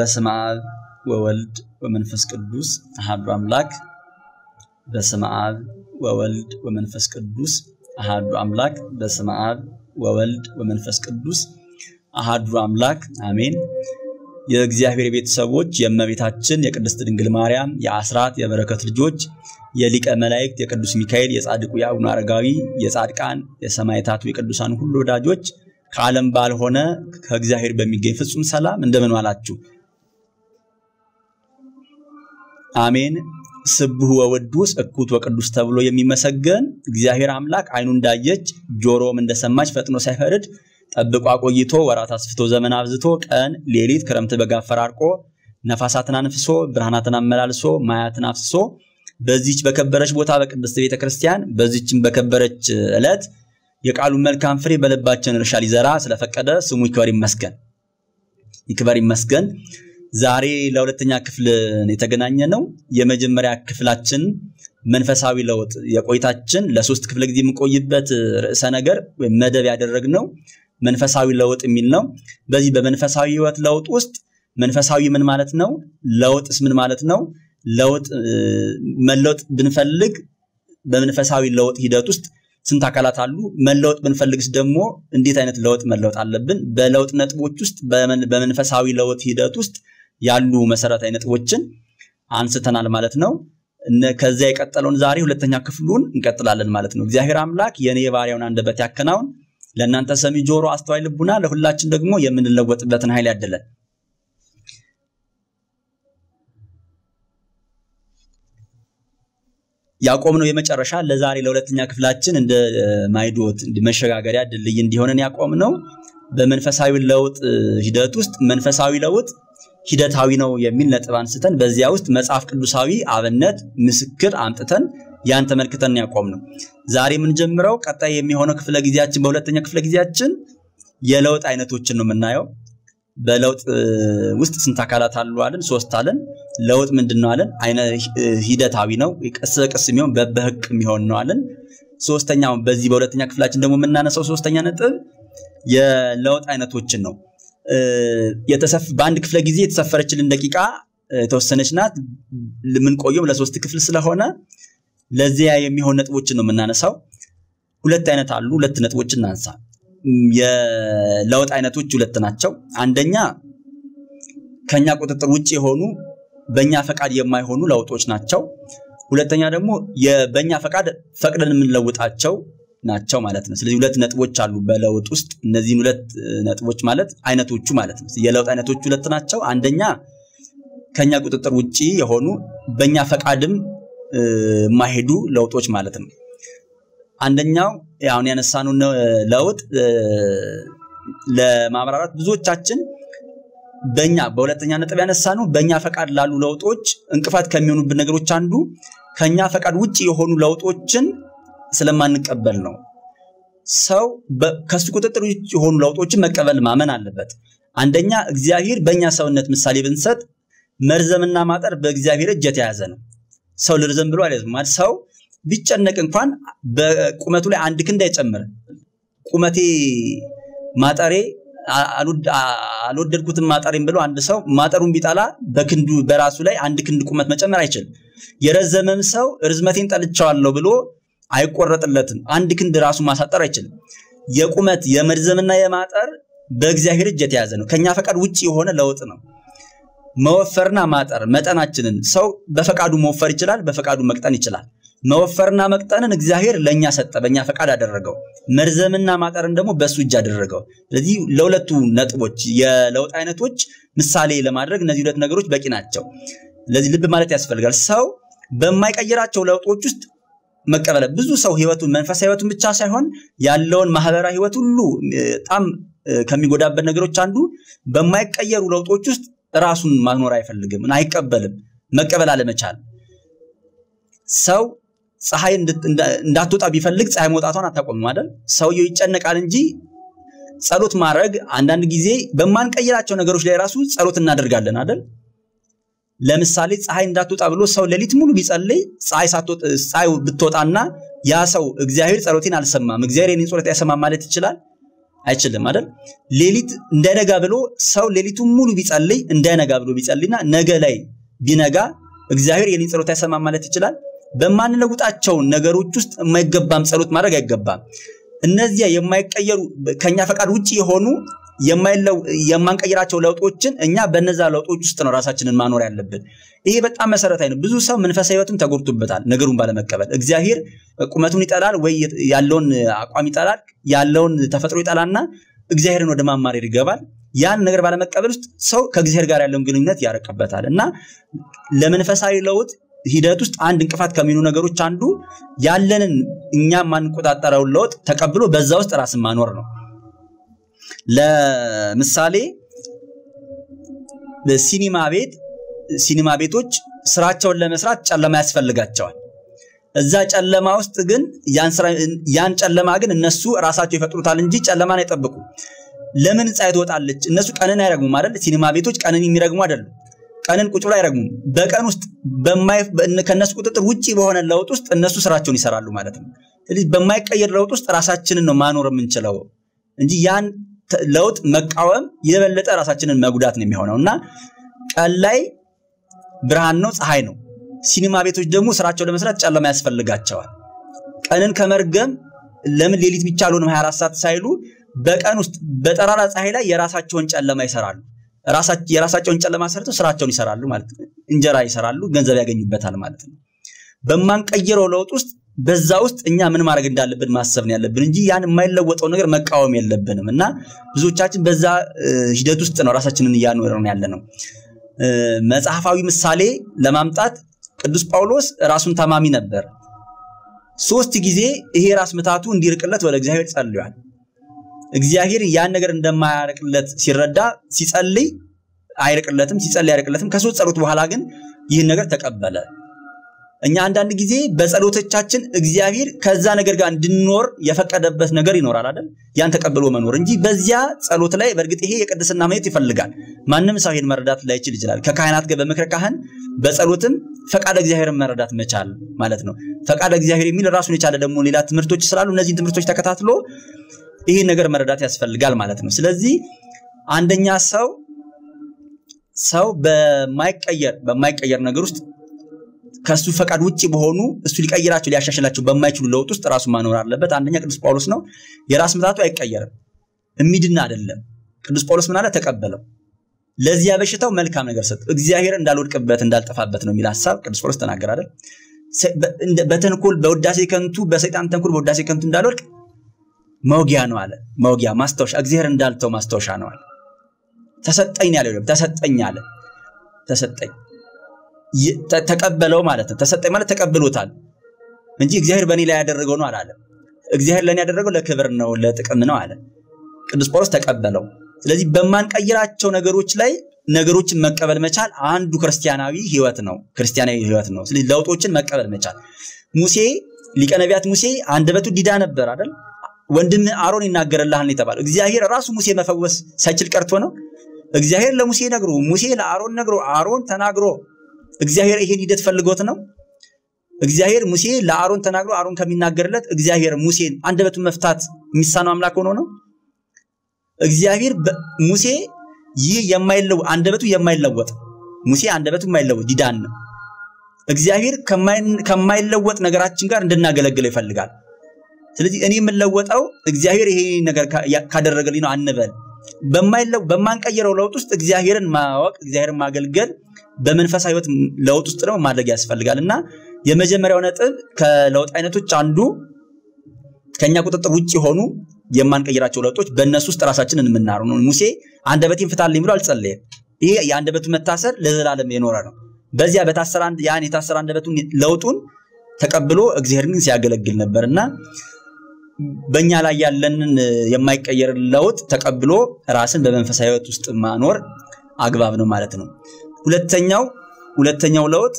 በስመ አብ ወወልድ ወመንፈስ ቅዱስ አሐዱ አምላክ። በስመ አብ ወወልድ ወመንፈስ ቅዱስ አሐዱ አምላክ። በስመ አብ ወወልድ ወመንፈስ ቅዱስ አሐዱ አምላክ አሜን። የእግዚአብሔር ቤተሰቦች፣ የእመቤታችን የቅድስት ድንግል ማርያም የአስራት የበረከት ልጆች፣ የሊቀ መላእክት የቅዱስ ሚካኤል፣ የጻድቁ የአቡነ አረጋዊ፣ የጻድቃን የሰማዕታቱ የቅዱሳን ሁሉ ወዳጆች ከዓለም ባልሆነ ከእግዚአብሔር በሚገኝ ፍጹም ሰላም እንደምን ዋላችሁ? አሜን። ስብህ ወወዱስ እኩት ወቅዱስ ተብሎ የሚመሰገን እግዚአብሔር አምላክ አይኑ እንዳየች ጆሮም እንደሰማች ፈጥኖ ሳይፈርድ ጠብቆ አቆይቶ ወራት አስፍቶ ዘመን አብዝቶ ቀን ሌሊት ክረምት በጋ ፈራርቆ ነፋሳትን አንፍሶ ብርሃናትን አመላልሶ ማያትን አፍስሶ በዚች በከበረች ቦታ በቅድስት ቤተ ክርስቲያን በዚችም በከበረች ዕለት የቃሉን መልካም ፍሬ በልባችን እርሻ ሊዘራ ስለፈቀደ ስሙ ይክበር ይመስገን ይክበር ይመስገን። ዛሬ ለሁለተኛ ክፍል የተገናኘ ነው። የመጀመሪያ ክፍላችን መንፈሳዊ ለውጥ የቆይታችን ለሶስት ክፍለ ጊዜ የምንቆይበት ርዕሰ ነገር ወይም መደብ ያደረግነው መንፈሳዊ ለውጥ የሚል ነው። በዚህ በመንፈሳዊ ህይወት ለውጥ ውስጥ መንፈሳዊ ምን ማለት ነው? ለውጥስ ምን ማለት ነው? ለውጥ መለወጥ ብንፈልግ በመንፈሳዊ ለውጥ ሂደት ውስጥ ስንት አካላት አሉ? መለወጥ ብንፈልግስ ደግሞ እንዴት አይነት ለውጥ መለወጥ አለብን? በለውጥ ነጥቦች ውስጥ በመንፈሳዊ ለውጥ ሂደት ውስጥ ያሉ መሰረታዊ ነጥቦችን አንስተናል ማለት ነው። ከዚያ የቀጠለውን ዛሬ ሁለተኛ ክፍሉን እንቀጥላለን ማለት ነው። እግዚአብሔር አምላክ የእኔ የባሪያውን አንደበት ያከናውን፣ ለእናንተ ሰሚ ጆሮ፣ አስተዋይ ልቡና፣ ለሁላችን ደግሞ የምንለወጥበትን ኃይል ያደለን። ያቆም ነው የመጨረሻ ለዛሬ ለሁለተኛ ክፍላችን እንደ ማይዶት መሸጋገሪያ ድልድይ እንዲሆነን ያቆም ነው። በመንፈሳዊ ለውጥ ሂደት ውስጥ መንፈሳዊ ለውጥ ሂደታዊ ነው የሚል ነጥብ አንስተን በዚያ ውስጥ መጽሐፍ ቅዱሳዊ አብነት ምስክር አምጥተን ያን ተመልክተን ያቆም ነው። ዛሬ የምንጀምረው ቀጣይ የሚሆነው ክፍለ ጊዜያችን በሁለተኛው ክፍለ ጊዜያችን የለውጥ አይነቶችን ነው የምናየው። በለውጥ ውስጥ ስንት አካላት አሉ አለን? ሶስት አለን። ለውጥ ምንድን ነው አለን? ሂደታዊ ነው፣ ቀስ በቀስ የሚሆን በህቅ የሚሆን ነው አለን። ሶስተኛው በዚህ በሁለተኛ ክፍላችን ደግሞ የምናነሳው ሶስተኛ ነጥብ የለውጥ አይነቶችን ነው። በአንድ ክፍለ ጊዜ የተሰፈረችልን ደቂቃ የተወሰነች ናት። የምንቆየውም ለሶስት ክፍል ስለሆነ ለዚያ የሚሆን ነጥቦችን ነው የምናነሳው። ሁለት አይነት አሉ። ሁለት ነጥቦች እናንሳ። የለውጥ አይነቶች ሁለት ናቸው። አንደኛ ከኛ ቁጥጥር ውጭ የሆኑ በእኛ ፈቃድ የማይሆኑ ለውጦች ናቸው። ሁለተኛ ደግሞ በእኛ ፈቃድ ፈቅደን የምንለውጣቸው ናቸው ማለት ነው። ስለዚህ ሁለት ነጥቦች አሉ በለውጥ ውስጥ። እነዚህን ሁለት ነጥቦች ማለት አይነቶቹ ማለት ነው። የለውጥ አይነቶቹ ሁለት ናቸው። አንደኛ ከኛ ቁጥጥር ውጪ የሆኑ በእኛ ፈቃድም የማይሄዱ ለውጦች ማለት ነው። አንደኛው አሁን ያነሳነው ለውጥ ለማብራራት ብዙዎቻችን በእኛ በሁለተኛ ነጥብ ያነሳነው በእኛ ፈቃድ ላሉ ለውጦች እንቅፋት ከሚሆኑብን ነገሮች አንዱ ከኛ ፈቃድ ውጭ የሆኑ ለውጦችን ስለማንቀበል ነው። ሰው ከሱ ቁጥጥር የሆኑ ለውጦችን መቀበል ማመን አለበት። አንደኛ እግዚአብሔር በእኛ ሰውነት ምሳሌ ብንሰጥ መርዘምና ማጠር በእግዚአብሔር እጅ የተያዘ ነው። ሰው ልርዘም ብሎ አለት ሰው ቢጨነቅ እንኳን በቁመቱ ላይ አንድ ክንድ አይጨምር። ቁመቴ ማጠሬ አልወደድኩትም ማጠሬም ብሎ አንድ ሰው ማጠሩን ቢጠላ በክንዱ በራሱ ላይ አንድ ክንድ ቁመት መጨመር አይችልም። የረዘመም ሰው ርዝመቴን ጠልቸዋለሁ ብሎ አይቆረጥለትም። አንድ ክንድ ራሱ ማሳጠር አይችልም። የቁመት የመርዘምና የማጠር በእግዚአብሔር እጅ የተያዘ ነው። ከኛ ፈቃድ ውጭ የሆነ ለውጥ ነው። መወፈርና ማጠር መጠናችንን ሰው በፈቃዱ መወፈር ይችላል፣ በፈቃዱ መቅጠን ይችላል። መወፈርና መቅጠንን እግዚአብሔር ለእኛ ሰጠ፣ በእኛ ፈቃድ አደረገው። መርዘምና ማጠርን ደግሞ በእሱ እጅ አደረገው። ስለዚህ ለሁለቱ ነጥቦች የለውጥ አይነቶች ምሳሌ ለማድረግ እነዚህ ሁለት ነገሮች በቂ ናቸው። ስለዚህ ልብ ማለት ያስፈልጋል። ሰው በማይቀይራቸው ለውጦች ውስጥ መቀበለ ብዙ ሰው ህይወቱን መንፈሳዊ ህይወቱን ብቻ ሳይሆን ያለውን ማህበራዊ ህይወት ሁሉ በጣም ከሚጎዳበት ነገሮች አንዱ በማይቀየሩ ለውጦች ውስጥ ራሱን ማኖር አይፈልግም፣ አይቀበልም። መቀበል አለመቻል ሰው ፀሐይ እንዳትወጣ ቢፈልግ ፀሐይ መውጣቷን አታቆምም አይደል? ሰውየው ይጨነቃል እንጂ ጸሎት ማድረግ አንዳንድ ጊዜ በማንቀይራቸው ነገሮች ላይ ራሱ ጸሎት እናደርጋለን አይደል? ለምሳሌ ፀሐይ እንዳትወጣ ብሎ ሰው ሌሊት ሙሉ ቢጸልይ ፀሐይ ብትወጣና ያ ሰው እግዚአብሔር ጸሎቴን አልሰማም፣ እግዚአብሔር የኔን ጸሎት አይሰማም ማለት ይችላል? አይችልም አይደል? ሌሊት እንዳይነጋ ብሎ ሰው ሌሊቱን ሙሉ ቢጸልይ እንዳይነጋ ብሎ ቢጸልይና ነገ ላይ ቢነጋ እግዚአብሔር የኔን ጸሎት አይሰማም ማለት ይችላል? በማንለውጣቸው ነገሮች ውስጥ የማይገባም ጸሎት ማድረግ አይገባም። እነዚያ የማይቀየሩ ከኛ ፈቃድ ውጭ የሆኑ የማንቀይራቸው ለውጦችን እኛ በነዛ ለውጦች ውስጥ ነው ራሳችንን ማኖር ያለብን። ይሄ በጣም መሰረታዊ ነው። ብዙ ሰው መንፈሳዊ ሕይወትም ተጎድቶበታል ነገሩን ባለመቀበል። እግዚአብሔር ቁመቱን ይጠላል ወይ ያለውን አቋም ይጠላል፣ ያለውን ተፈጥሮ ይጠላና እግዚአብሔርን ወደ ማማረር ይገባል። ያን ነገር ባለመቀበል ውስጥ ሰው ከእግዚአብሔር ጋር ያለውን ግንኙነት ያረቅበታል እና ለመንፈሳዊ ለውጥ ሂደት ውስጥ አንድ እንቅፋት ከሚኑ ነገሮች አንዱ ያለንን እኛ የማንቆጣጠረውን ለውጥ ተቀብሎ በዛ ውስጥ ራስን ማኖር ነው። ለምሳሌ ሲኒማ ቤት ሲኒማ ቤቶች ስራቸውን ለመስራት ጨለማ ያስፈልጋቸዋል። እዛ ጨለማ ውስጥ ግን ያን ጨለማ ግን እነሱ ራሳቸው ይፈጥሩታል እንጂ ጨለማን አይጠብቁም። ለምን ፀሐይ ትወጣለች? እነሱ ቀንን አይረግሙም አይደል? ሲኒማ ቤቶች ቀንን የሚረግሙ አይደሉም። ቀንን ቁጭ ብሎ አይረግሙም። በቀን ውስጥ ከእነሱ ቁጥጥር ውጪ በሆነ ለውጥ ውስጥ እነሱ ስራቸውን ይሰራሉ ማለት ነው። ስለዚህ በማይቀየር ለውጥ ውስጥ ራሳችንን ነው ማኖር የምንችለው እንጂ ያን ለውጥ መቃወም የበለጠ ራሳችንን መጉዳት ነው የሚሆነው እና ቀን ላይ ብርሃን ነው፣ ፀሐይ ነው። ሲኒማ ቤቶች ደግሞ ስራቸው ለመስራት ጨለማ ያስፈልጋቸዋል። ቀንን ከመርገም ለምን ሌሊት ብቻ አልሆንም 24 ሰዓት ሳይሉ በቀን ውስጥ በጠራራ ፀሐይ ላይ የራሳቸውን ጨለማ ይሰራሉ። የራሳቸውን ጨለማ ሰርተው ስራቸውን ይሰራሉ ማለት ነው። እንጀራ ይሰራሉ፣ ገንዘብ ያገኙበታል ማለት ነው። በማንቀይረው ለውጥ ውስጥ በዛ ውስጥ እኛ ምን ማድረግ እንዳለብን ማሰብ ነው ያለብን እንጂ ያን የማይለወጠው ነገር መቃወም የለብንም እና ብዙዎቻችን በዛ ሂደት ውስጥ ነው ራሳችንን እያኖረን ያለ ነው። መጽሐፋዊ ምሳሌ ለማምጣት ቅዱስ ጳውሎስ ራሱን ታማሚ ነበር። ሶስት ጊዜ ይሄ ራስ ምታቱ እንዲርቅለት ወደ እግዚአብሔር ጸልሏል። እግዚአብሔር ያን ነገር እንደማያርቅለት ሲረዳ ሲጸልይ አይርቅለትም፣ ሲጸልይ አይርቅለትም። ከሶስት ጸሎት በኋላ ግን ይህን ነገር ተቀበለ። እኛ አንዳንድ ጊዜ በጸሎቶቻችን እግዚአብሔር ከዛ ነገር ጋር እንድንኖር የፈቀደበት ነገር ይኖራል አይደል? ያን ተቀብሎ መኖር እንጂ በዚያ ጸሎት ላይ በእርግጥ ይሄ የቅድስና ማየት ይፈልጋል። ማንም ሰው ይሄን መረዳት ላይችል ይችላል። ከካህናት ጋር በምክረ ካህን በጸሎትም ፈቃድ እግዚአብሔርን መረዳት መቻል ማለት ነው። ፈቃድ እግዚአብሔር የሚል ራሱን የቻለ ደግሞ ሌላ ትምህርቶች ስላሉ እነዚህን ትምህርቶች ተከታትሎ ይህን ነገር መረዳት ያስፈልጋል ማለት ነው። ስለዚህ አንደኛ ሰው ሰው በማይቀየር በማይቀየር ነገር ውስጥ ከእሱ ፈቃድ ውጭ በሆኑ እሱ ሊቀይራቸው ሊያሻሽላቸው በማይችሉ ለውጥ ውስጥ ራሱ ማኖር አለበት። አንደኛ ቅዱስ ጳውሎስ ነው። የራስ ምታቱ አይቀየርም፣ እሚድና አይደለም። ቅዱስ ጳውሎስ ምን አለ? ተቀበለው። ለዚያ በሽታው መልካም ነገር ሰጥ፣ እግዚአብሔር እንዳልወድቅበት እንዳልጠፋበት ነው የሚል ሀሳብ ቅዱስ ጳውሎስ ተናገረ አይደል? በተንኮል በውዳሴ ከንቱ በሰይጣን ተንኮል በውዳሴ ከንቱ እንዳልወድቅ መውጊያ ነው አለ። መውጊያ ማስታወሻ፣ እግዚአብሔር እንዳልተው ማስታወሻ ነው አለ። ተሰጠኝ ያለው ተሰጠኝ አለ። ተሰጠኝ ተቀበለው ማለት ነው። ተሰጠኝ ማለት ተቀብሎታል እንጂ እግዚአብሔር በእኔ ላይ ያደረገው ነው አላለም። እግዚአብሔር ለእኔ ያደረገው ለክብር ነው፣ ለጥቅም ነው አለ። ቅዱስ ጳውሎስ ተቀበለው። ስለዚህ በማንቀይራቸው ነገሮች ላይ ነገሮችን መቀበል መቻል አንዱ ክርስቲያናዊ ህይወት ነው። ክርስቲያናዊ ህይወት ነው። ስለዚህ ለውጦችን መቀበል መቻል። ሙሴ ሊቀ ነቢያት ሙሴ አንደበቱ ዲዳ ነበር አይደል? ወንድም አሮን ይናገርልሃል ነው የተባለው። እግዚአብሔር ራሱ ሙሴ መፈወስ ሳይችል ቀርቶ ነው። እግዚአብሔር ለሙሴ ነግሮ ሙሴ ለአሮን ነግሮ አሮን ተናግሮ እግዚአብሔር ይሄን ሂደት ፈልጎት ነው? እግዚአብሔር ሙሴ ለአሮን ተናግሮ አሮን ከሚናገርለት እግዚአብሔር ሙሴን አንደበቱን መፍታት የሚሳነው አምላክ ሆኖ ነው? እግዚአብሔር ሙሴ ይህ የማይለወጥ አንደበቱ የማይለወጥ ሙሴ አንደበቱ የማይለወጥ ዲዳን ነው። እግዚአብሔር ከማይለወጥ ነገራችን ጋር እንድናገለግለው ይፈልጋል። ስለዚህ እኔ የምለወጠው እግዚአብሔር ይሄ ነገር ካደረገልኝ ነው አንበል። በማንቀየረው ለውጥ ውስጥ እግዚአብሔርን ማወቅ እግዚአብሔርን ማገልገል በመንፈሳዊ ህይወት ለውጥ ውስጥ ደግሞ ማድረግ ያስፈልጋል እና የመጀመሪያው ነጥብ ከለውጥ አይነቶች አንዱ ከኛ ቁጥጥር ውጭ የሆኑ የማንቀይራቸው ለውጦች በእነሱ ውስጥ ራሳችንን የምናሩ ነው። ሙሴ አንደበቴን ፍታልኝ ብሎ አልጸለየም። ይሄ የአንደበቱ መታሰር ለዘላለም የኖረ ነው። በዚያ በታሰረ ያን የታሰረ አንደበቱን ለውጡን ተቀብሎ እግዚአብሔርን ሲያገለግል ነበር እና በእኛ ላይ ያለንን የማይቀየር ለውጥ ተቀብሎ ራስን በመንፈሳዊ ህይወት ውስጥ ማኖር አግባብ ነው ማለት ነው። ሁለተኛው ሁለተኛው ለውጥ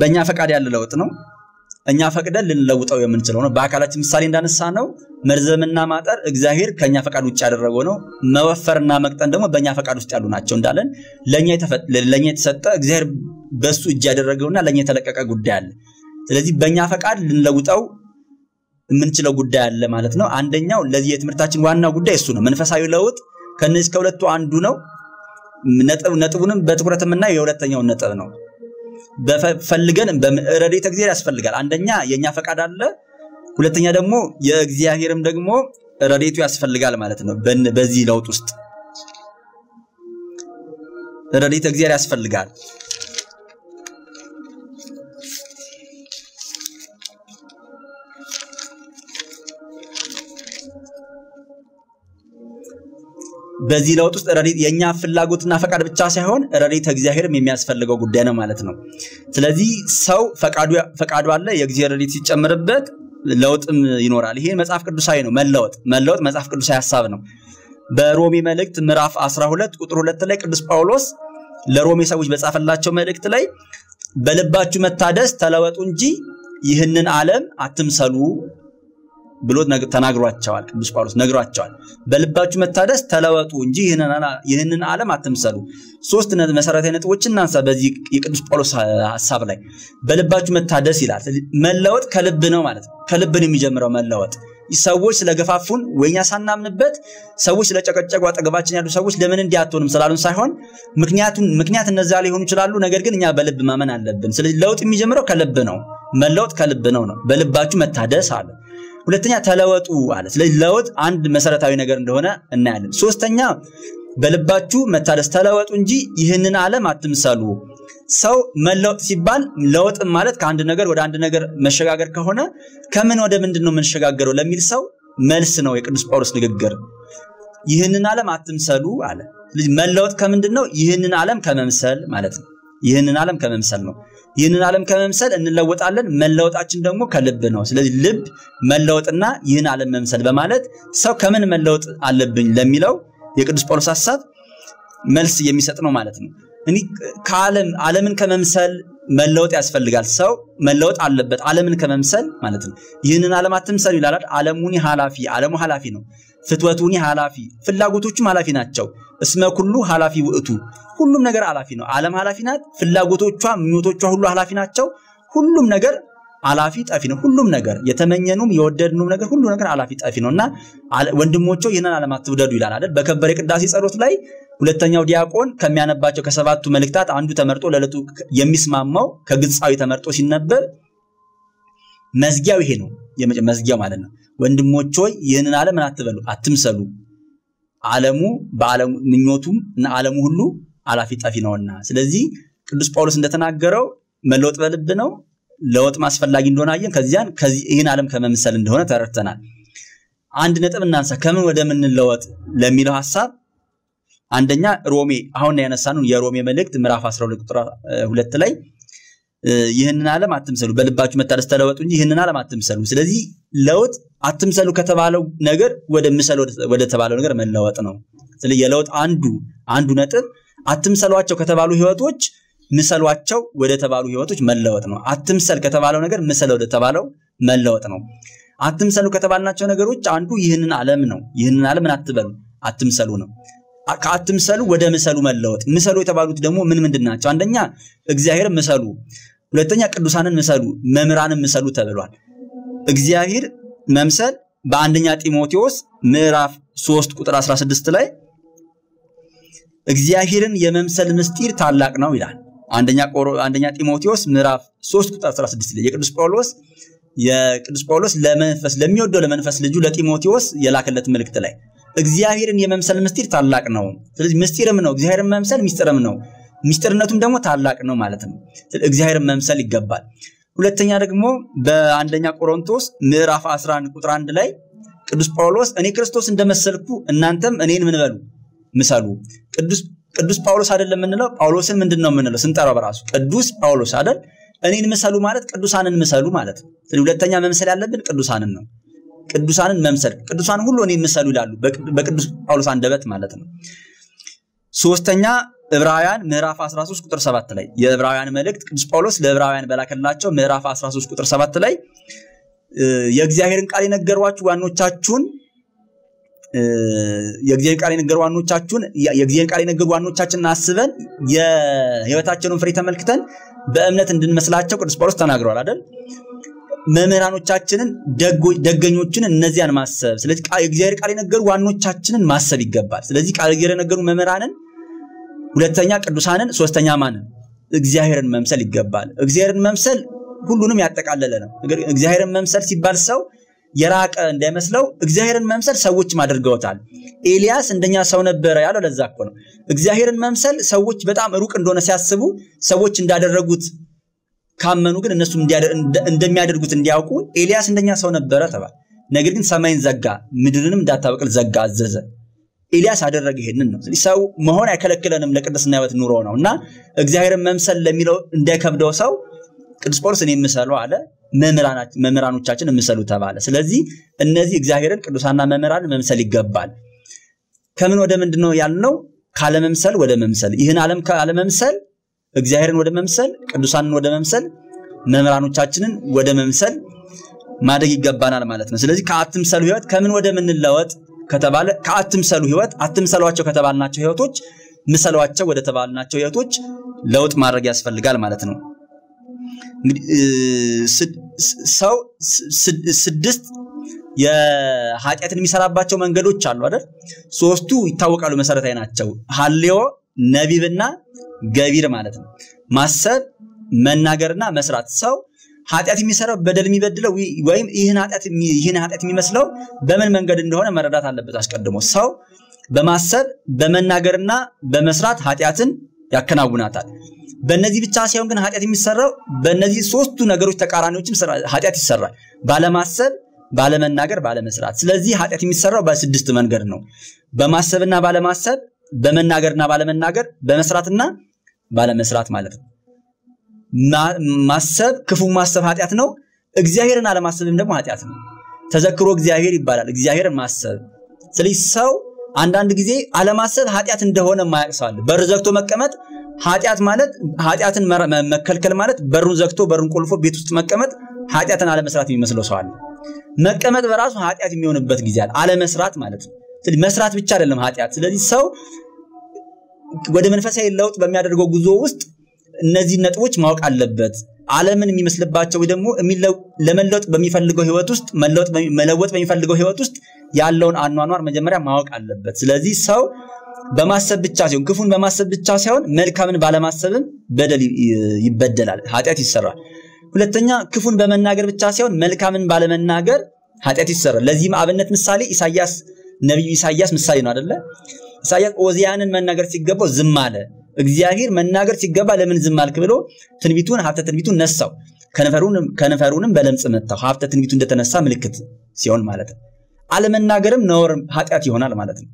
በእኛ ፈቃድ ያለ ለውጥ ነው። እኛ ፈቅደን ልንለውጠው የምንችለው ነው። በአካላችን ምሳሌ እንዳነሳ ነው መርዘምና ማጠር እግዚአብሔር ከኛ ፈቃድ ውጭ ያደረገው ነው። መወፈርና መቅጠን ደግሞ በእኛ ፈቃድ ውስጥ ያሉ ናቸው እንዳለን ለእኛ የተሰጠ እግዚአብሔር በሱ እጅ ያደረገውና ለእኛ የተለቀቀ ጉዳይ አለ። ስለዚህ በእኛ ፈቃድ ልንለውጠው የምንችለው ጉዳይ አለ ማለት ነው። አንደኛው ለዚህ የትምህርታችን ዋናው ጉዳይ እሱ ነው። መንፈሳዊ ለውጥ ከነዚህ ከሁለቱ አንዱ ነው። ነጥቡንም በትኩረት የምናየው የሁለተኛውን ነጥብ ነው። ፈልገን በረድኤተ እግዚአብሔር ያስፈልጋል። አንደኛ የእኛ ፈቃድ አለ፣ ሁለተኛ ደግሞ የእግዚአብሔርም ደግሞ ረድኤቱ ያስፈልጋል ማለት ነው። በዚህ ለውጥ ውስጥ ረድኤተ እግዚአብሔር ያስፈልጋል። በዚህ ለውጥ ውስጥ ረድኤት የእኛ ፍላጎትና ፈቃድ ብቻ ሳይሆን ረድኤተ እግዚአብሔርም የሚያስፈልገው ጉዳይ ነው ማለት ነው። ስለዚህ ሰው ፈቃዱ አለ፣ የእግዚአብሔር ረድኤት ሲጨምርበት ለውጥም ይኖራል። ይሄ መጽሐፍ ቅዱሳዊ ነው። መለወጥ መለወጥ መጽሐፍ ቅዱሳዊ ሀሳብ ነው። በሮሜ መልእክት ምዕራፍ 12 ቁጥር 2 ላይ ቅዱስ ጳውሎስ ለሮሜ ሰዎች በጻፈላቸው መልእክት ላይ በልባችሁ መታደስ ተለወጡ እንጂ ይህንን ዓለም አትምሰሉ ብሎ ተናግሯቸዋል። ቅዱስ ጳውሎስ ነግሯቸዋል። በልባችሁ መታደስ ተለወጡ እንጂ ይህንን ዓለም አትምሰሉ። ሶስት መሰረታዊ ነጥቦች እናንሳ በዚህ የቅዱስ ጳውሎስ ሀሳብ ላይ በልባችሁ መታደስ ይላል። መለወጥ ከልብ ነው ማለት ነው። ከልብን የሚጀምረው መለወጥ ሰዎች ስለገፋፉን ወይኛ ሳናምንበት ሰዎች ስለጨቀጨቁ አጠገባችን ያሉ ሰዎች ለምን እንዲህ አትሆንም ስላሉን ሳይሆን ምክንያቱን ምክንያት እነዚያ ሊሆኑ ይችላሉ። ነገር ግን እኛ በልብ ማመን አለብን። ስለዚህ ለውጥ የሚጀምረው ከልብ ነው። መለወጥ ከልብ ነው ነው በልባችሁ መታደስ አለ። ሁለተኛ ተለወጡ አለ። ስለዚህ ለውጥ አንድ መሰረታዊ ነገር እንደሆነ እናያለን። ሶስተኛ በልባችሁ መታደስ ተለወጡ እንጂ ይህንን ዓለም አትምሰሉ። ሰው መለወጥ ሲባል ለውጥ ማለት ከአንድ ነገር ወደ አንድ ነገር መሸጋገር ከሆነ ከምን ወደ ምንድን ነው የምንሸጋገረው ለሚል ሰው መልስ ነው የቅዱስ ጳውሎስ ንግግር። ይህንን ዓለም አትምሰሉ አለ። መለወጥ ከምንድን ነው? ይህንን ዓለም ከመምሰል ማለት ነው። ይህንን ዓለም ከመምሰል ነው። ይህንን ዓለም ከመምሰል እንለወጣለን። መለወጣችን ደግሞ ከልብ ነው። ስለዚህ ልብ መለወጥና ይህን ዓለም መምሰል በማለት ሰው ከምን መለወጥ አለብኝ ለሚለው የቅዱስ ጳውሎስ ሐሳብ መልስ የሚሰጥ ነው ማለት ነው። እንዲህ ከዓለም ዓለምን ከመምሰል መለወጥ ያስፈልጋል። ሰው መለወጥ አለበት ዓለምን ከመምሰል ማለት ነው። ይህንን ዓለም አትምሰሉ ይላል። ዓለሙኒ ኃላፊ ዓለሙ ኃላፊ ነው። ፍትወቱኒ ኃላፊ ፍላጎቶቹም ኃላፊ ናቸው። እስመ ኩሉ ኃላፊ ውእቱ ሁሉም ነገር ኃላፊ ነው። ዓለም ኃላፊ ናት። ፍላጎቶቿ፣ ምኞቶቿ ሁሉ ኃላፊ ናቸው። ሁሉም ነገር አላፊ ጠፊ ነው። ሁሉም ነገር የተመኘኑም የወደድኑም ነገር ሁሉ ነገር ኃላፊ ጠፊ ነው እና ወንድሞቼ ይህንን ዓለም አትውደዱ ይላል አይደል? በከበረ ቅዳሴ ጸሎት ላይ ሁለተኛው ዲያቆን ከሚያነባቸው ከሰባቱ መልእክታት አንዱ ተመርጦ ለዕለቱ የሚስማማው ከግጻዊ ተመርጦ ሲነበብ መዝጊያው ይሄ ነው። መዝጊያው ማለት ነው። ወንድሞች ሆይ ይህንን ዓለም አትበሉ፣ አትምሰሉ ዓለሙ በዓለሙ ምኞቱም እና ዓለሙ ሁሉ አላፊ ጠፊ ነውና። ስለዚህ ቅዱስ ጳውሎስ እንደተናገረው መለወጥ በልብ ነው። ለውጥ አስፈላጊ እንደሆነ አየን። ከዚያን ይህን ዓለም ከመምሰል እንደሆነ ተረድተናል። አንድ ነጥብ እናንሳ። ከምን ወደ ምን ለወጥ ለሚለው ሀሳብ አንደኛ ሮሜ አሁን ያነሳነው የሮሜ መልእክት ምዕራፍ 12 ቁጥር 2 ላይ ይህንን ዓለም አትምሰሉ፣ በልባችሁ መታደስ ተለወጡ እንጂ ይህንን ዓለም አትምሰሉ። ስለዚህ ለውጥ አትምሰሉ ከተባለው ነገር ወደ ምሰል ወደ ተባለው ነገር መለወጥ ነው። ስለዚህ የለውጥ አንዱ አንዱ ነጥብ አትምሰሏቸው ከተባሉ ህይወቶች ምሰሏቸው ወደ ተባሉ ህይወቶች መለወጥ ነው። አትምሰል ከተባለው ነገር ምሰል ወደ ተባለው መለወጥ ነው። አትምሰሉ ከተባልናቸው ነገሮች አንዱ ይህንን ዓለም ነው። ይህንን ዓለምን አትበሉ፣ አትምሰሉ ነው። ከአትምሰሉ ወደ ምሰሉ መለወጥ። ምሰሉ የተባሉት ደግሞ ምን ምንድን ናቸው? አንደኛ እግዚአብሔር ምሰሉ ሁለተኛ ቅዱሳንን ምሰሉ፣ መምህራንን ምሰሉ ተብሏል። እግዚአብሔር መምሰል በአንደኛ ጢሞቴዎስ ምዕራፍ 3 ቁጥር 16 ላይ እግዚአብሔርን የመምሰል ምስጢር ታላቅ ነው ይላል። አንደኛ ቆሮ አንደኛ ጢሞቴዎስ ምዕራፍ 3 ቁጥር 16 ላይ የቅዱስ ጳውሎስ የቅዱስ ጳውሎስ ለመንፈስ ለሚወደው ለመንፈስ ልጁ ለጢሞቴዎስ የላከለት መልእክት ላይ እግዚአብሔርን የመምሰል ምስጢር ታላቅ ነው። ስለዚህ ምስጢርም ነው፣ እግዚአብሔርን መምሰል ምስጢርም ነው። ሚስጥርነቱም ደግሞ ታላቅ ነው ማለት ነው። እግዚአብሔርን መምሰል ይገባል። ሁለተኛ ደግሞ በአንደኛ ቆሮንቶስ ምዕራፍ 11 ቁጥር 1 ላይ ቅዱስ ጳውሎስ እኔ ክርስቶስ እንደመሰልኩ እናንተም እኔን ምን በሉ ምሰሉ። ቅዱስ ጳውሎስ አይደለም የምንለው፣ ጳውሎስን ምንድን ነው የምንለው ስንጠራው በራሱ ቅዱስ ጳውሎስ አይደል? እኔን ምሰሉ ማለት ቅዱሳንን ምሰሉ ማለት ነው። ስለዚህ ሁለተኛ መምሰል ያለብን ቅዱሳንን ነው። ቅዱሳንን መምሰል ቅዱሳን ሁሉ እኔን ምሰሉ ይላሉ በቅዱስ ጳውሎስ አንደበት ማለት ነው። ሶስተኛ ዕብራውያን ምዕራፍ 13 ቁጥር 7 ላይ የዕብራውያን መልእክት ቅዱስ ጳውሎስ ለዕብራውያን በላከላቸው ምዕራፍ 13 ቁጥር 7 ላይ የእግዚአብሔርን ቃል የነገሯችሁ ዋኖቻችሁን የእግዚአብሔር ቃል የነገሩ ዋኖቻችሁን የእግዚአብሔር ቃል የነገሩ ዋኖቻችን አስበን የህይወታችንን ፍሬ ተመልክተን በእምነት እንድንመስላቸው ቅዱስ ጳውሎስ ተናግሯል አይደል? መምህራኖቻችንን ደገኞችን እነዚያን ማሰብ። ስለዚህ የእግዚአብሔር ቃል የነገሩ ዋኖቻችንን ማሰብ ይገባል። ስለዚህ ቃል የነገሩ መምህራንን ሁለተኛ ቅዱሳንን፣ ሶስተኛ ማንን? እግዚአብሔርን መምሰል ይገባል። እግዚአብሔርን መምሰል ሁሉንም ያጠቃለለ ነው። እግዚአብሔርን መምሰል ሲባል ሰው የራቀ እንዳይመስለው እግዚአብሔርን መምሰል ሰዎችም አድርገውታል። ኤልያስ እንደኛ ሰው ነበረ ያለው ለዛ እኮ ነው። እግዚአብሔርን መምሰል ሰዎች በጣም ሩቅ እንደሆነ ሲያስቡ ሰዎች እንዳደረጉት ካመኑ ግን እነሱ እንደሚያደርጉት እንዲያውቁ ኤልያስ እንደኛ ሰው ነበረ ተባለ። ነገር ግን ሰማይን ዘጋ፣ ምድርንም እንዳታበቅል ዘጋ አዘዘ። ኤልያስ አደረገ። ይሄንን ነው ሰው መሆን አይከለክለንም ለቅድስና ህይወት ኑሮ ነው እና እግዚአብሔርን መምሰል ለሚለው እንዳይከብደው ሰው ቅዱስ ጳውሎስ እኔ የምሰለው አለ መምህራኖቻችን የምሰሉ ተባለ። ስለዚህ እነዚህ እግዚአብሔርን ቅዱሳና መምህራን መምሰል ይገባል። ከምን ወደ ምንድን ነው ያልነው? ካለመምሰል ወደ መምሰል። ይህን ዓለም ካለመምሰል፣ እግዚአብሔርን ወደ መምሰል፣ ቅዱሳንን ወደ መምሰል፣ መምህራኖቻችንን ወደ መምሰል ማደግ ይገባናል ማለት ነው። ስለዚህ ከአትምሰሉ ህይወት ከምን ወደ ምንለወጥ ከተባለ ከአትምሰሉ ህይወት አትምሰሏቸው ከተባልናቸው ህይወቶች ምሰሏቸው ወደ ተባልናቸው ህይወቶች ለውጥ ማድረግ ያስፈልጋል ማለት ነው። ሰው ስድስት የኃጢአትን የሚሰራባቸው መንገዶች አሉ አይደል? ሶስቱ ይታወቃሉ፣ መሰረታዊ ናቸው። ሀሌዎ ነቢብና ገቢር ማለት ነው። ማሰብ፣ መናገርና መስራት። ሰው ኃጢአት የሚሰራው በደል የሚበድለው ወይም ይህን ኃጢአት የሚመስለው በምን መንገድ እንደሆነ መረዳት አለበት። አስቀድሞ ሰው በማሰብ በመናገርና በመስራት ኃጢአትን ያከናውናታል። በእነዚህ ብቻ ሳይሆን ግን ኃጢአት የሚሰራው በእነዚህ ሶስቱ ነገሮች ተቃራኒዎችም ኃጢአት ይሰራል። ባለማሰብ፣ ባለመናገር፣ ባለመስራት። ስለዚህ ኃጢአት የሚሰራው በስድስት መንገድ ነው። በማሰብና ባለማሰብ፣ በመናገርና ባለመናገር፣ በመስራትና ባለመስራት ማለት ነው። ማሰብ ክፉ ማሰብ ኃጢአት ነው። እግዚአብሔርን አለማሰብም ደግሞ ኃጢአት ነው። ተዘክሮ እግዚአብሔር ይባላል። እግዚአብሔርን ማሰብ። ስለዚህ ሰው አንዳንድ ጊዜ አለማሰብ ኃጢአት እንደሆነ የማያውቅ ሰው አለ። በር ዘግቶ መቀመጥ ኃጢአት ማለት ኃጢአትን መከልከል ማለት በሩን ዘግቶ በሩን ቆልፎ ቤት ውስጥ መቀመጥ ኃጢአትን አለመስራት የሚመስለው ሰው አለ። መቀመጥ በራሱ ኃጢአት የሚሆንበት ጊዜ አለ። አለመስራት ማለት ነው። መስራት ብቻ አይደለም ኃጢአት። ስለዚህ ሰው ወደ መንፈሳዊ ለውጥ በሚያደርገው ጉዞ ውስጥ እነዚህ ነጥቦች ማወቅ አለበት። ዓለምን የሚመስልባቸው ደግሞ ለመለወጥ በሚፈልገው ህይወት ውስጥ መለወጥ በሚፈልገው ህይወት ውስጥ ያለውን አኗኗር መጀመሪያ ማወቅ አለበት። ስለዚህ ሰው በማሰብ ብቻ ሲሆን ክፉን በማሰብ ብቻ ሳይሆን መልካምን ባለማሰብም በደል ይበደላል፣ ኃጢአት ይሰራል። ሁለተኛ ክፉን በመናገር ብቻ ሳይሆን መልካምን ባለመናገር ኃጢአት ይሰራል። ለዚህም አብነት ምሳሌ ኢሳያስ ነቢዩ ኢሳያስ ምሳሌ ነው አደለ? ኢሳያስ ኦዚያንን መናገር ሲገባው ዝም አለ። እግዚአብሔር መናገር ሲገባ ለምን ዝም አልክ ብሎ ትንቢቱን ሀብተ ትንቢቱን ነሳው። ከንፈሩንም በለምጽ መታው። ሀብተ ትንቢቱ እንደተነሳ ምልክት ሲሆን ማለት ነው። አለመናገርም ነውር ኃጢአት ይሆናል ማለት ነው።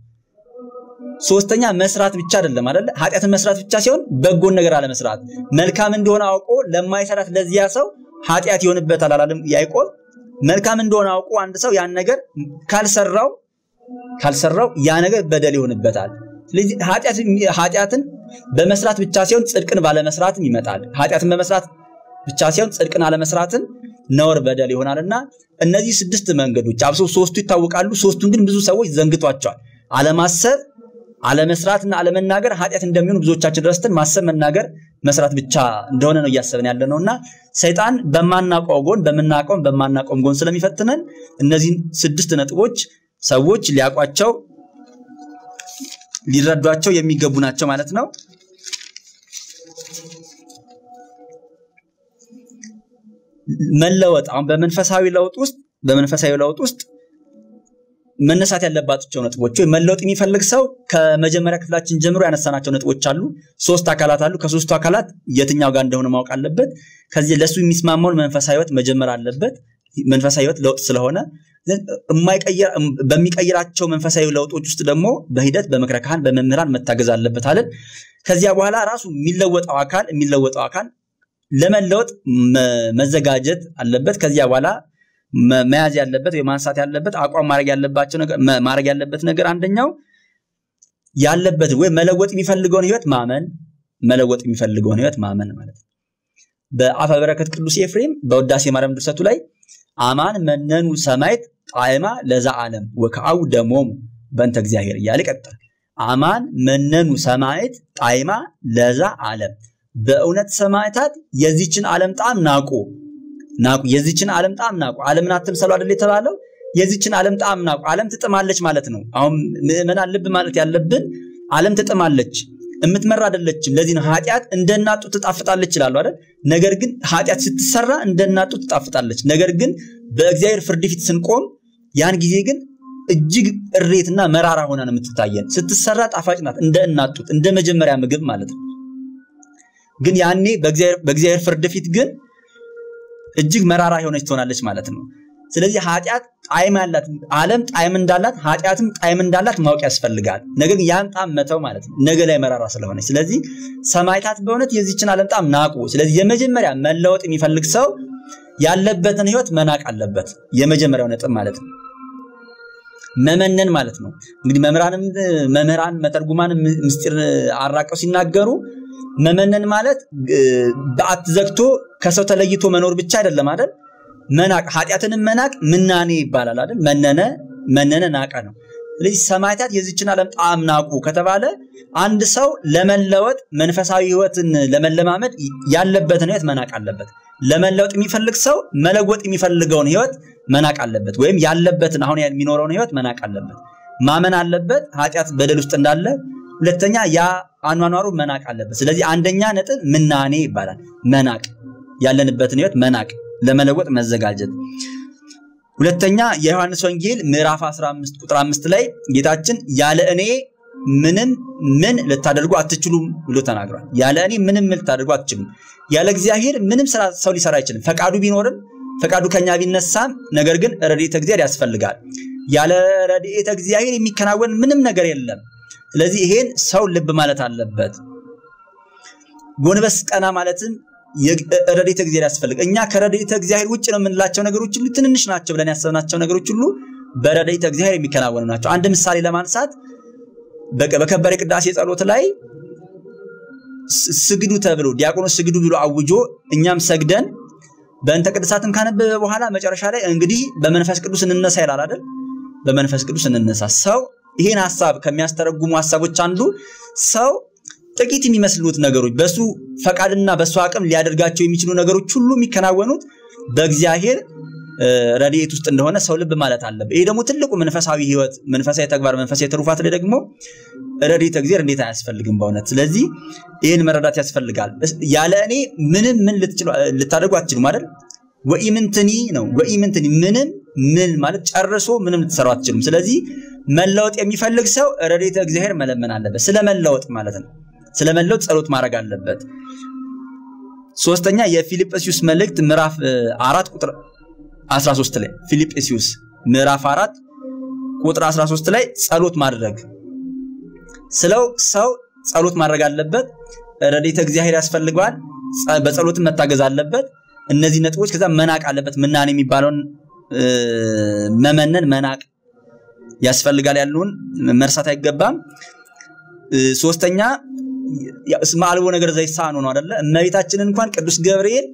ሶስተኛ መስራት ብቻ አይደለም አይደለ? ኃጢአትን መስራት ብቻ ሲሆን በጎን ነገር አለመስራት መልካም እንደሆነ አውቆ ለማይሰራት ለዚያ ሰው ኃጢአት ይሆንበታል አላለም ያዕቆብ? መልካም እንደሆነ አውቆ አንድ ሰው ያን ነገር ካልሰራው ካልሰራው ያ ነገር በደል ይሆንበታል። ስለዚህ ኃጢአትን በመስራት ብቻ ሲሆን ጽድቅን ባለመስራትም ይመጣል። ኃጢአትን በመስራት ብቻ ሲሆን ጽድቅን አለመስራትም ነውር በደል ይሆናልና እነዚህ ስድስት መንገዶች አብሶ ሶስቱ ይታወቃሉ። ሶስቱን ግን ብዙ ሰዎች ዘንግቷቸዋል። አለማሰብ፣ አለመስራትና አለመናገር ኃጢአት እንደሚሆኑ ብዙዎቻችን ረስተን ማሰብ፣ መናገር፣ መስራት ብቻ እንደሆነ ነው እያሰብን ያለ እና ሰይጣን በማናውቀው ጎን በምናውቀውም በማናውቀውም ጎን ስለሚፈትነን እነዚህን ስድስት ነጥቦች ሰዎች ሊያውቋቸው ሊረዷቸው የሚገቡ ናቸው ማለት ነው። መለወጥ አሁን በመንፈሳዊ ለውጥ ውስጥ በመንፈሳዊ ለውጥ ውስጥ መነሳት ያለባቸው ነጥቦች ወይ መለወጥ የሚፈልግ ሰው ከመጀመሪያ ክፍላችን ጀምሮ ያነሳናቸው ነጥቦች አሉ። ሶስት አካላት አሉ። ከሶስቱ አካላት የትኛው ጋር እንደሆነ ማወቅ አለበት። ከዚህ ለሱ የሚስማማውን መንፈሳዊ ህይወት መጀመር አለበት። መንፈሳዊ ህይወት ለውጥ ስለሆነ በሚቀይራቸው መንፈሳዊ ለውጦች ውስጥ ደግሞ በሂደት በምክረ ካህን በመምህራን መታገዝ አለበት አለን። ከዚያ በኋላ ራሱ የሚለወጠው አካል የሚለወጠው አካል ለመለወጥ መዘጋጀት አለበት። ከዚያ በኋላ መያዝ ያለበት ወይ ማንሳት ያለበት አቋም ማድረግ ያለባቸው ማድረግ ያለበት ነገር አንደኛው ያለበት ወይ መለወጥ የሚፈልገውን ህይወት ማመን መለወጥ የሚፈልገውን ህይወት ማመን ማለት ነው። በአፈ በረከት ቅዱስ ኤፍሬም በውዳሴ ማርያም ድርሰቱ ላይ አማን መነኑ ሰማይት ጻዕማ ለዛ ዓለም ወከአው ደሞም በእንተ እግዚአብሔር እያለ ይቀጥላል። አማን መነኑ ሰማይት ጣዕማ ለዛ ዓለም በእውነት ሰማይታት የዚችን ዓለም ጣም ናቁ ናቁ። የዚችን ዓለም ጣም ናቁ። ዓለምን አትምሰሉ አይደል የተባለው? የዚችን ዓለም ጣም ናቁ። ዓለም ትጥማለች ማለት ነው። አሁን ምእመናን ልብ ማለት ያለብን ዓለም ትጥማለች፣ እምትመራ አይደለችም። ለዚህ ነው ኃጢአት እንደናጡ እናቱ ትጣፍጣለች ይላሉ አይደል? ነገር ግን ኃጢአት ስትሰራ እንደናጡ እናቱ ትጣፍጣለች። ነገር ግን በእግዚአብሔር ፍርድ ፊት ስንቆም ያን ጊዜ ግን እጅግ እሬትና መራራ ሆና ነው የምትታየን። ስትሰራ ጣፋጭ ናት፣ እንደ እናጡት እንደ መጀመሪያ ምግብ ማለት ነው። ግን ያኔ በእግዚአብሔር ፍርድ ፊት ግን እጅግ መራራ የሆነች ትሆናለች ማለት ነው። ስለዚህ ኃጢአት ጣዕም ያላት ዓለም ጣዕም እንዳላት ኃጢአትም ጣዕም እንዳላት ማወቅ ያስፈልጋል። ነገር ግን ያን ጣዕም መተው ማለት ነው፣ ነገ ላይ መራራ ስለሆነች። ስለዚህ ሰማዕታት በእውነት የዚችን ዓለም ጣዕም ናቁ። ስለዚህ የመጀመሪያ መለወጥ የሚፈልግ ሰው ያለበትን ህይወት መናቅ አለበት። የመጀመሪያው ነጥብ ማለት ነው። መመነን ማለት ነው። እንግዲህ መምህራንም መምህራን መተርጉማን ምስጢር አራቀው ሲናገሩ መመነን ማለት በአት ዘግቶ ከሰው ተለይቶ መኖር ብቻ አይደለም አይደል? መናቅ ኃጢአትንም መናቅ ምናኔ ይባላል አይደል? መነነ መነነ ናቀ ነው። ስለዚህ ሰማዕታት የዚችን ዓለም ጣዕም ናቁ ከተባለ አንድ ሰው ለመለወጥ መንፈሳዊ ህይወትን ለመለማመድ ያለበትን ህይወት መናቅ አለበት። ለመለወጥ የሚፈልግ ሰው መለወጥ የሚፈልገውን ህይወት መናቅ አለበት፣ ወይም ያለበትን አሁን የሚኖረውን ህይወት መናቅ አለበት። ማመን አለበት ኃጢአት በደል ውስጥ እንዳለ። ሁለተኛ ያ አኗኗሩ መናቅ አለበት። ስለዚህ አንደኛ ነጥብ ምናኔ ይባላል። መናቅ ያለንበትን ህይወት መናቅ፣ ለመለወጥ መዘጋጀት። ሁለተኛ የዮሐንስ ወንጌል ምዕራፍ 15 ቁጥር 5 ላይ ጌታችን ያለ እኔ ምንም ምን ልታደርጉ አትችሉም ብሎ ተናግሯል። ያለ እኔ ምንም ምን ልታደርጉ አትችሉም። ያለ እግዚአብሔር ምንም ስራ ሰው ሊሰራ አይችልም። ፈቃዱ ቢኖርም ፈቃዱ ከኛ ቢነሳም፣ ነገር ግን ረድኤተ እግዚአብሔር ያስፈልጋል። ያለ ረድኤተ እግዚአብሔር የሚከናወን ምንም ነገር የለም። ስለዚህ ይሄን ሰው ልብ ማለት አለበት። ጎንበስ ቀና ማለትም ረድኤተ እግዚአብሔር ያስፈልግ። እኛ ከረድኤተ እግዚአብሔር ውጭ ነው የምንላቸው ነገሮች ሁሉ ትንንሽ ናቸው ብለን ያሰብናቸው ነገሮች ሁሉ በረድኤተ እግዚአብሔር የሚከናወኑ ናቸው። አንድ ምሳሌ ለማንሳት በከበረ ቅዳሴ ጸሎት ላይ ስግዱ ተብሎ ዲያቆኖስ ስግዱ ብሎ አውጆ እኛም ሰግደን በእንተ ቅድሳትን ካነበበ በኋላ መጨረሻ ላይ እንግዲህ በመንፈስ ቅዱስ እንነሳ ይላል አይደል? በመንፈስ ቅዱስ እንነሳ። ሰው ይህን ሀሳብ ከሚያስተረጉሙ ሀሳቦች አንዱ ሰው ጥቂት የሚመስሉት ነገሮች በሱ ፈቃድና በሱ አቅም ሊያደርጋቸው የሚችሉ ነገሮች ሁሉ የሚከናወኑት በእግዚአብሔር ረድኤት ውስጥ እንደሆነ ሰው ልብ ማለት አለ። ይሄ ደግሞ ትልቁ መንፈሳዊ ህይወት፣ መንፈሳዊ ተግባር፣ መንፈሳዊ ትሩፋት ላይ ደግሞ ረድኤት እግዚአብሔር እንዴት አያስፈልግም በእውነት። ስለዚህ ይህን መረዳት ያስፈልጋል። ያለ እኔ ምንም ምን ልታደርጉ አትችሉም አይደል? ወኢምንትኒ ነው። ወኢምንትኒ ምንም ምን ማለት ጨርሶ ምንም ልትሰሩ አትችሉም። ስለዚህ መለወጥ የሚፈልግ ሰው ረድኤተ እግዚአብሔር መለመን አለበት። ስለ መለወጥ ማለት ነው። ስለመለው ጸሎት ማድረግ አለበት። ሶስተኛ የፊልጵስዩስ መልእክት ምዕራፍ አራት ቁጥር 13 ላይ ፊልጵስዩስ ምዕራፍ አራት ቁጥር 13 ላይ ጸሎት ማድረግ ስለው ሰው ጸሎት ማድረግ አለበት። ረድኤተ እግዚአብሔር ያስፈልገዋል። በጸሎት መታገዝ አለበት። እነዚህ ነጥቦች ከዛ መናቅ አለበት። ምናን የሚባለውን መመነን መናቅ ያስፈልጋል ያሉን መርሳት አይገባም። ሶስተኛ ስመ አልቦ ነገር ዘይሳኖ ነው አደለ? እመቤታችን እንኳን ቅዱስ ገብርኤል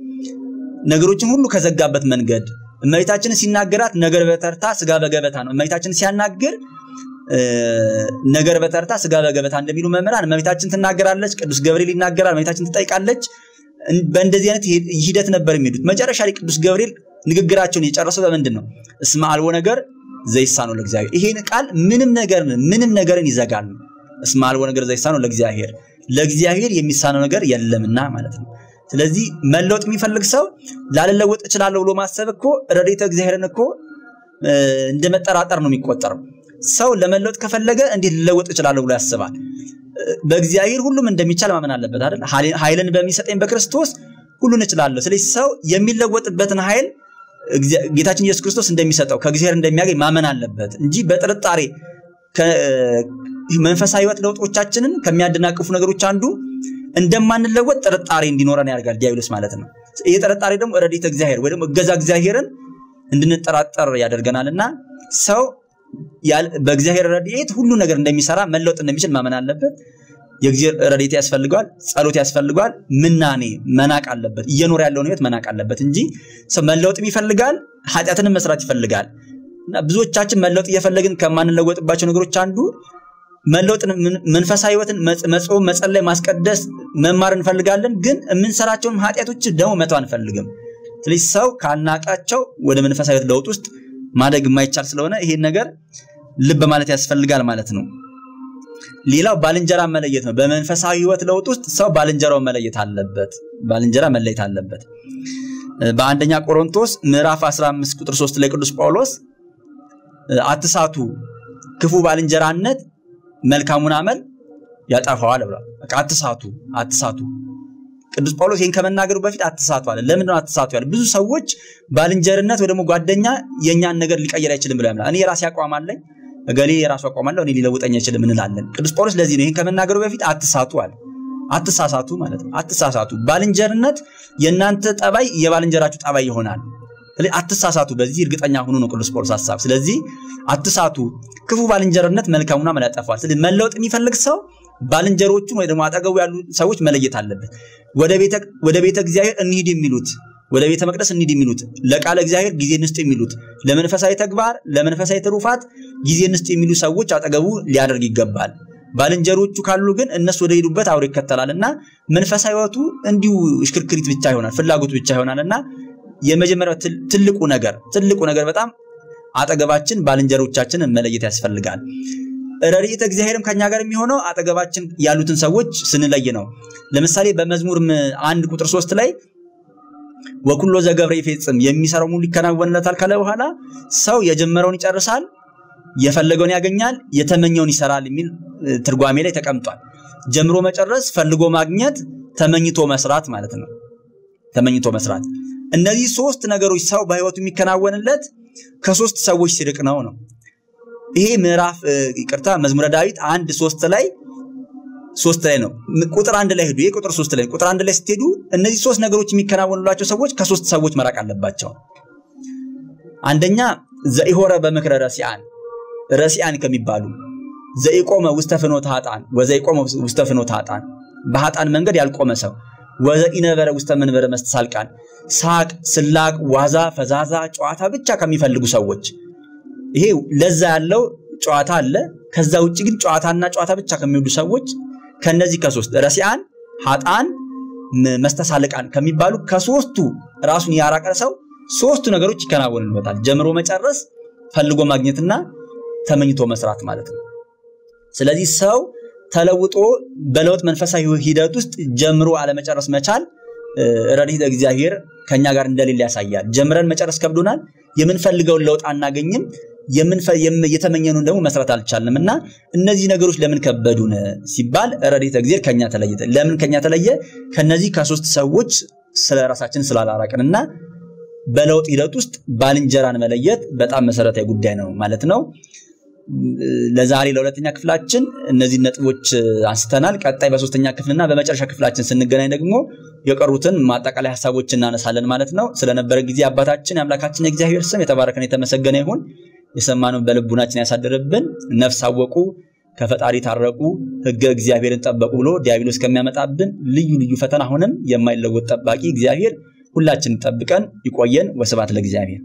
ነገሮችን ሁሉ ከዘጋበት መንገድ እመቤታችን ሲናገራት ነገር በተርታ ስጋ በገበታ ነው። እመቤታችን ሲያናግር ነገር በተርታ ስጋ በገበታ እንደሚሉ መምህራን እመቤታችን ትናገራለች፣ ቅዱስ ገብርኤል ይናገራል፣ እመቤታችን ትጠይቃለች። በእንደዚህ አይነት ሂደት ነበር የሚሄዱት። መጨረሻ ላይ ቅዱስ ገብርኤል ንግግራቸውን የጨረሰው በምንድን ነው? እስመ አልቦ ነገር ዘይሳኖ ለእግዚአብሔር። ይሄን ቃል ምንም ነገር ምንም ነገርን ይዘጋል። እስመ አልቦ ነገር ዘይሳኖ ለእግዚአብሔር ለእግዚአብሔር የሚሳነው ነገር የለምና ማለት ነው። ስለዚህ መለወጥ የሚፈልግ ሰው ላለለወጥ እችላለሁ ብሎ ማሰብ እኮ ረድኤተ እግዚአብሔርን እኮ እንደ መጠራጠር ነው የሚቆጠረው። ሰው ለመለወጥ ከፈለገ እንዴት ልለወጥ እችላለሁ ብሎ ያስባል። በእግዚአብሔር ሁሉም እንደሚቻል ማመን አለበት አይደል? ኃይልን በሚሰጠኝ በክርስቶስ ሁሉን እችላለሁ። ስለዚህ ሰው የሚለወጥበትን ኃይል ጌታችን ኢየሱስ ክርስቶስ እንደሚሰጠው ከእግዚአብሔር እንደሚያገኝ ማመን አለበት እንጂ በጥርጣሬ መንፈሳዊ ህይወት ለውጦቻችንን ከሚያደናቅፉ ነገሮች አንዱ እንደማንለወጥ ጥርጣሬ እንዲኖረን ያደርጋል ዲያብሎስ ማለት ነው። ይህ ጥርጣሬ ደግሞ ረድኤተ እግዚአብሔር ወይ ደግሞ እገዛ እግዚአብሔርን እንድንጠራጠር ያደርገናል እና ሰው በእግዚአብሔር ረድኤት ሁሉ ነገር እንደሚሰራ መለወጥ እንደሚችል ማመን አለበት። የእግዚአብሔር ረድኤት ያስፈልገዋል፣ ጸሎት ያስፈልገዋል። ምናኔ መናቅ አለበት፣ እየኖረ ያለውን ህይወት መናቅ አለበት እንጂ ሰው መለወጥም ይፈልጋል፣ ኃጢአትንም መስራት ይፈልጋል። እና ብዙዎቻችን መለወጥ እየፈለግን ከማንለወጥባቸው ነገሮች አንዱ መለወጥ መንፈሳዊ ህይወትን መጾም፣ መጸለይ፣ ማስቀደስ፣ መማር እንፈልጋለን። ግን የምንሰራቸውን ኃጢአቶች ደግሞ መተው አንፈልግም። ስለዚህ ሰው ካናቃቸው ወደ መንፈሳዊ ህይወት ለውጥ ውስጥ ማደግ የማይቻል ስለሆነ ይሄን ነገር ልብ ማለት ያስፈልጋል ማለት ነው። ሌላው ባልንጀራ መለየት ነው። በመንፈሳዊ ህይወት ለውጥ ውስጥ ሰው ባልንጀራው መለየት አለበት። ባልንጀራ መለየት አለበት። በአንደኛ ቆሮንቶስ ምዕራፍ 15 ቁጥር 3 ላይ ቅዱስ ጳውሎስ አትሳቱ፣ ክፉ ባልንጀራነት መልካሙን አመል ያጠፋዋል ብሏል። በቃ አትሳቱ፣ አትሳቱ። ቅዱስ ጳውሎስ ይህን ከመናገሩ በፊት አትሳቱ አለ። ለምንድን ነው አትሳቱ ያለ? ብዙ ሰዎች ባልንጀርነት ወይ ደግሞ ጓደኛ የእኛን ነገር ሊቀየር አይችልም ብለው ያምናል። እኔ የራሴ አቋም አለኝ፣ እገሌ የራሱ አቋም አለው፣ እኔ ሊለውጠኝ አይችልም እንላለን። ቅዱስ ጳውሎስ ለዚህ ነው ይህን ከመናገሩ በፊት አትሳቱ አለ። አትሳሳቱ ማለት ነው። አትሳሳቱ። ባልንጀርነት የእናንተ ጠባይ የባልንጀራችሁ ጠባይ ይሆናል። አትሳሳቱ፣ በዚህ እርግጠኛ ሁኑ ነው ቅዱስ ጳውሎስ ሐሳብ። ስለዚህ አትሳቱ፣ ክፉ ባልንጀርነት መልካሙን አመል ያጠፋል። ስለዚህ መለወጥ የሚፈልግ ሰው ባልንጀሮቹን ወይ ደግሞ አጠገቡ ያሉ ሰዎች መለየት አለበት። ወደ ቤተ እግዚአብሔር እንሂድ የሚሉት ወደ ቤተ መቅደስ እንሂድ የሚሉት ለቃለ እግዚአብሔር ጊዜ እንስጥ የሚሉት ለመንፈሳዊ ተግባር ለመንፈሳዊ ትሩፋት ጊዜ እንስጥ የሚሉ ሰዎች አጠገቡ ሊያደርግ ይገባል። ባልንጀሮቹ ካሉ ግን እነሱ ወደ ሄዱበት አብሮ ይከተላል እና መንፈሳዊ ህይወቱ እንዲሁ እሽክርክሪት ብቻ ይሆናል፣ ፍላጎት ብቻ ይሆናል እና የመጀመሪያው ትልቁ ነገር ትልቁ ነገር በጣም አጠገባችን ባልንጀሮቻችን መለየት ያስፈልጋል። ረድኤተ እግዚአብሔርም ከኛ ጋር የሚሆነው አጠገባችን ያሉትን ሰዎች ስንለይ ነው። ለምሳሌ በመዝሙር አንድ ቁጥር ሶስት ላይ ወኩሎ ዘገብረ ይፌጽም የሚሰራው ሙሉ ይከናወንለታል ካለ በኋላ ሰው የጀመረውን ይጨርሳል፣ የፈለገውን ያገኛል፣ የተመኘውን ይሰራል የሚል ትርጓሜ ላይ ተቀምጧል። ጀምሮ መጨረስ፣ ፈልጎ ማግኘት፣ ተመኝቶ መስራት ማለት ነው። ተመኝቶ መስራት እነዚህ ሶስት ነገሮች ሰው በህይወቱ የሚከናወንለት ከሶስት ሰዎች ሲርቅ ነው ነው። ይሄ ምዕራፍ ይቅርታ መዝሙረ ዳዊት አንድ ሶስት ላይ ሶስት ላይ ነው። ቁጥር አንድ ላይ ሄዱ። ይሄ ቁጥር ሶስት ላይ ቁጥር አንድ ላይ ስትሄዱ እነዚህ ሶስት ነገሮች የሚከናወኑላቸው ሰዎች ከሶስት ሰዎች መራቅ አለባቸው። አንደኛ ዘኢሆረ በምክረ ረሲአን ረሲአን ከሚባሉ ዘኢቆመ ውስተ ፍኖተ ወዘይቆመ ውስተ ፍኖተ ኃጥአን መንገድ ያልቆመ ሰው ኢነበረ ውስተ መንበረ መስተሳልቃን ሳቅ፣ ስላቅ፣ ዋዛ፣ ፈዛዛ ጨዋታ ብቻ ከሚፈልጉ ሰዎች ይሄ ለዛ ያለው ጨዋታ አለ። ከዛ ውጭ ግን ጨዋታና ጨዋታ ብቻ ከሚወዱ ሰዎች ከነዚህ ከሶስት ረሲአን፣ ሀጣን፣ መስተሳልቃን ከሚባሉ ከሶስቱ ራሱን ያራቀ ሰው ሶስቱ ነገሮች ይከናወንበታል። ጀምሮ መጨረስ፣ ፈልጎ ማግኘትና ተመኝቶ መስራት ማለት ነው። ስለዚህ ሰው ተለውጦ በለውጥ መንፈሳዊ ሂደት ውስጥ ጀምሮ አለመጨረስ መቻል ረድኤተ እግዚአብሔር ከኛ ጋር እንደሌለ ያሳያል። ጀምረን መጨረስ ከብዶናል። የምንፈልገውን ለውጥ አናገኝም። የተመኘኑን ደግሞ መስራት አልቻልንም እና እነዚህ ነገሮች ለምን ከበዱን ሲባል ረድኤተ እግዚአብሔር ከኛ ተለየ። ለምን ከኛ ተለየ? ከነዚህ ከሶስት ሰዎች ስለ ራሳችን ስላላራቅን እና በለውጥ ሂደት ውስጥ ባልንጀራን መለየት በጣም መሰረታዊ ጉዳይ ነው ማለት ነው። ለዛሬ ለሁለተኛ ክፍላችን እነዚህ ነጥቦች አንስተናል። ቀጣይ በሶስተኛ ክፍልና በመጨረሻ ክፍላችን ስንገናኝ ደግሞ የቀሩትን ማጠቃላይ ሀሳቦች እናነሳለን ማለት ነው። ስለነበረ ጊዜ አባታችን የአምላካችን የእግዚአብሔር ስም የተባረከን የተመሰገነ ይሁን። የሰማነው በልቡናችን ያሳደርብን። ነፍስ አወቁ፣ ከፈጣሪ ታረቁ፣ ህገ እግዚአብሔርን ጠበቁ ብሎ ዲያብሎስ ከሚያመጣብን ልዩ ልዩ ፈተና አሁንም የማይለወጥ ጠባቂ እግዚአብሔር ሁላችን ጠብቀን ይቆየን። ወስባት ለእግዚአብሔር።